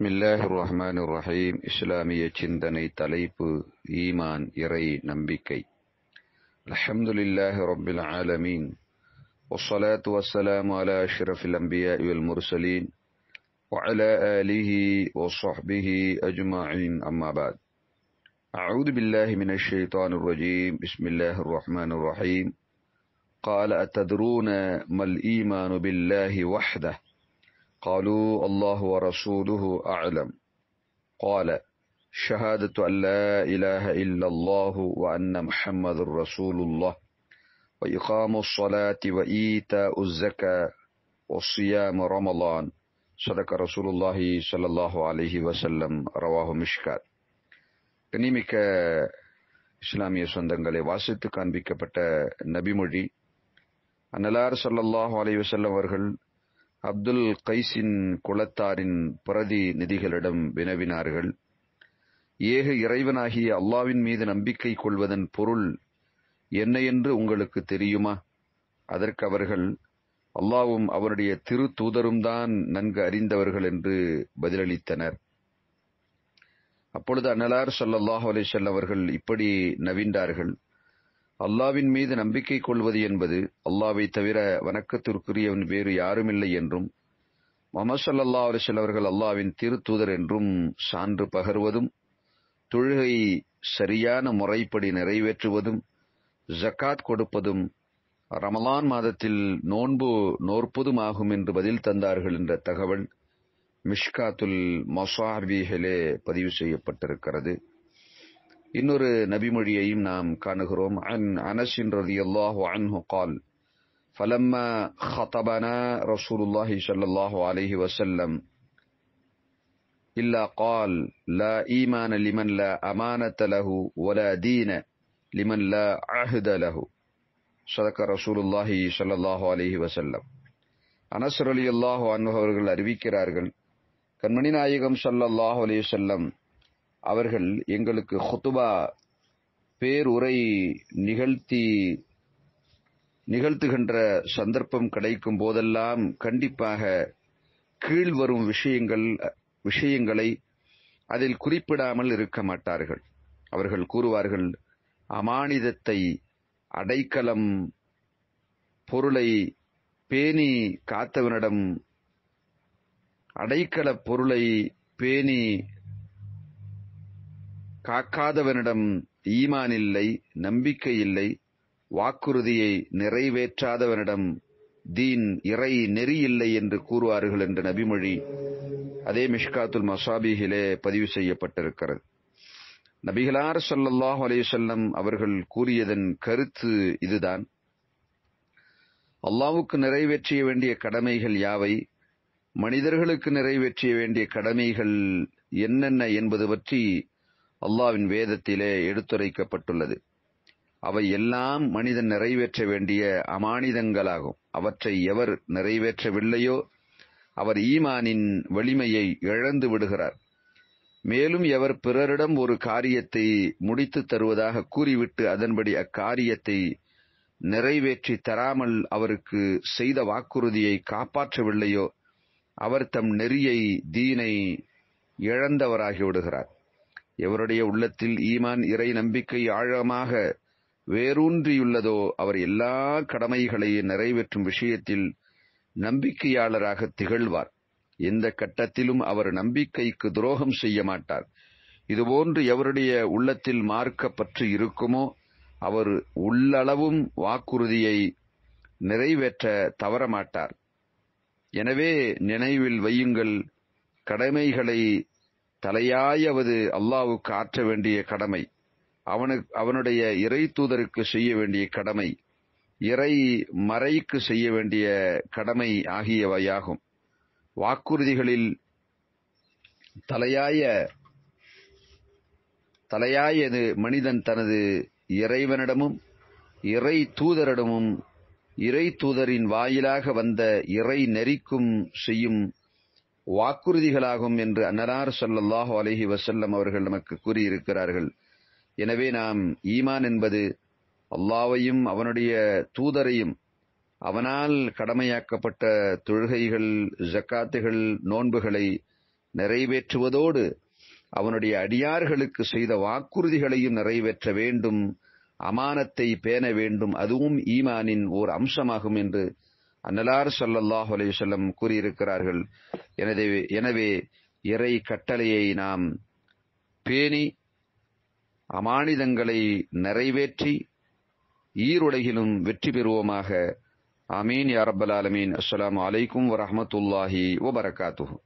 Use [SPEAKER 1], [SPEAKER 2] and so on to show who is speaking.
[SPEAKER 1] بسم الله الرحمن الرحيم إسلامية چندنی تليب إيمان إرأي نمبكي الحمد لله رب العالمين والصلاة والسلام على أشرف الأنبياء والمرسلين وعلى آله وصحبه أجمعين أما بعد أعوذ بالله من الشيطان الرجيم بسم الله الرحمن الرحيم قال أتدرون ما الإيمان بالله وحده قالوا الله ورسوله أعلم قال شهادة أن لا إله إلا الله وأن محمد رسول الله وإقام الصلاة وإيتاء الزكاة وصيام رمضان صدق رسول الله صلى الله عليه وسلم رواه مشكات கனிமிக்க இஸ்லாமிய சொந்தங்களை أن காண்பிக்கப்பட்ட நபிமொழி الله عليه وسلم அவர்கள் அப்துல் கைஸின் குலத்தாரின் பிரதி நிதிகளிடம் வினவினார்கள் ஏக இறைவனாகிய அல்லாவின் மீது நம்பிக்கை கொள்வதன் பொருள் என்ன என்று உங்களுக்கு தெரியுமா அதற்கு அவர்கள் அல்லாவும் அவருடைய திரு தூதரும் தான் நன்கு அறிந்தவர்கள் என்று பதிலளித்தனர் அப்பொழுது அன்னலார் சொல்லல்லாஹ் அலிசல்ல அவர்கள் இப்படி நவின்றார்கள் அல்லாவின் மீது நம்பிக்கை கொள்வது என்பது அல்லாவை தவிர வணக்கத்திற்குரியவன் வேறு யாருமில்லை என்றும் மமசல்லா அலிசல் அவர்கள் அல்லாவின் திருத்தூதர் என்றும் சான்று பகர்வதும் தொழுகை சரியான முறைப்படி நிறைவேற்றுவதும் ஜக்காத் கொடுப்பதும் ரமலான் மாதத்தில் நோன்பு நோற்பதும் ஆகும் என்று பதில் தந்தார்கள் என்ற தகவல் மிஷ்காத்துல் மொசார்விகளே பதிவு செய்யப்பட்டிருக்கிறது இன்னொரு நபிமொழியையும் நாம் காணுகிறோம் அன் அனஷின் ரதி அல்லாஹு அன்ஹு கால் فلما خطبنا رسول الله صلى الله عليه وسلم إلا قال لا إيمان لمن لا أمانة له ولا دين لمن لا عهد له صدق رسول الله صلى الله عليه وسلم அனசர் அலி அல்லாஹு அன்ஹு அவர்கள் அறிவிக்கிறார்கள் கண்மணி நாயகம் சல்லாஹு அலி செல்லம் அவர்கள் எங்களுக்கு ஹொத்துபா பேருரை நிகழ்த்தி நிகழ்த்துகின்ற சந்தர்ப்பம் கிடைக்கும் போதெல்லாம் கண்டிப்பாக கீழ்வரும் விஷயங்கள் விஷயங்களை அதில் குறிப்பிடாமல் இருக்க மாட்டார்கள் அவர்கள் கூறுவார்கள் அமானிதத்தை அடைக்கலம் பொருளை பேணி காத்தவனிடம் அடைக்கல பொருளை பேணி காக்காதவனிடம் ஈமான் இல்லை நம்பிக்கை இல்லை வாக்குறுதியை நிறைவேற்றாதவனிடம் தீன் இறை நெறி இல்லை என்று கூறுவார்கள் என்ற நபிமொழி அதே மிஷ்காத்துல் மசாபிகிலே பதிவு செய்யப்பட்டிருக்கிறது நபிகளார் சொல்லல்லாஹ் அலேசல்லம் அவர்கள் கூறியதன் கருத்து இதுதான் அல்லாவுக்கு நிறைவேற்றிய வேண்டிய கடமைகள் யாவை மனிதர்களுக்கு நிறைவேற்றிய வேண்டிய கடமைகள் என்னென்ன என்பது பற்றி அல்லாவின் வேதத்திலே எடுத்துரைக்கப்பட்டுள்ளது அவை எல்லாம் மனிதன் நிறைவேற்ற வேண்டிய அமானிதங்களாகும் அவற்றை எவர் நிறைவேற்றவில்லையோ அவர் ஈமானின் வலிமையை இழந்து விடுகிறார் மேலும் எவர் பிறரிடம் ஒரு காரியத்தை முடித்து தருவதாக கூறிவிட்டு அதன்படி அக்காரியத்தை நிறைவேற்றி தராமல் அவருக்கு செய்த வாக்குறுதியை காப்பாற்றவில்லையோ அவர் தம் நெறியை தீனை இழந்தவராகி விடுகிறார் எவருடைய உள்ளத்தில் ஈமான் இறை நம்பிக்கை ஆழமாக வேரூன்றியுள்ளதோ அவர் எல்லா கடமைகளையும் நிறைவேற்றும் விஷயத்தில் நம்பிக்கையாளராக திகழ்வார் எந்த கட்டத்திலும் அவர் நம்பிக்கைக்கு துரோகம் செய்ய மாட்டார் இதுபோன்று எவருடைய உள்ளத்தில் மார்க்கப்பற்று இருக்குமோ அவர் உள்ளளவும் வாக்குறுதியை நிறைவேற்ற தவறமாட்டார் எனவே நினைவில் வையுங்கள் கடமைகளை தலையாயவது அல்லாவுக்கு ஆற்ற வேண்டிய கடமை அவனுக்கு அவனுடைய இறை தூதருக்கு செய்ய வேண்டிய கடமை இறை மறைக்கு செய்ய வேண்டிய கடமை ஆகியவையாகும் வாக்குறுதிகளில் தலையாய தலையாயது மனிதன் தனது இறைவனிடமும் இறை தூதரிடமும் இறை தூதரின் வாயிலாக வந்த இறை நெறிக்கும் செய்யும் வாக்குறுதிகளாகும் என்று அன்னரார் சல்லாஹு அலஹி வசல்லம் அவர்கள் நமக்கு கூறியிருக்கிறார்கள் எனவே நாம் ஈமான் என்பது அல்லாவையும் அவனுடைய தூதரையும் அவனால் கடமையாக்கப்பட்ட தொழுகைகள் ஜக்காத்துகள் நோன்புகளை நிறைவேற்றுவதோடு அவனுடைய அடியார்களுக்கு செய்த வாக்குறுதிகளையும் நிறைவேற்ற வேண்டும் அமானத்தை பேண வேண்டும் அதுவும் ஈமானின் ஓர் அம்சமாகும் என்று அன்னலார் அலி சொல்லம் கூறியிருக்கிறார்கள் எனது எனவே இறை கட்டளையை நாம் பேணி அமானிதங்களை நிறைவேற்றி ஈருலகிலும் வெற்றி பெறுவோமாக அமீன் யாரப்பல் அலமீன் அஸ்லாம் அலைக்கும் வரமத்துல்லாஹி வபரகாத்துஹூ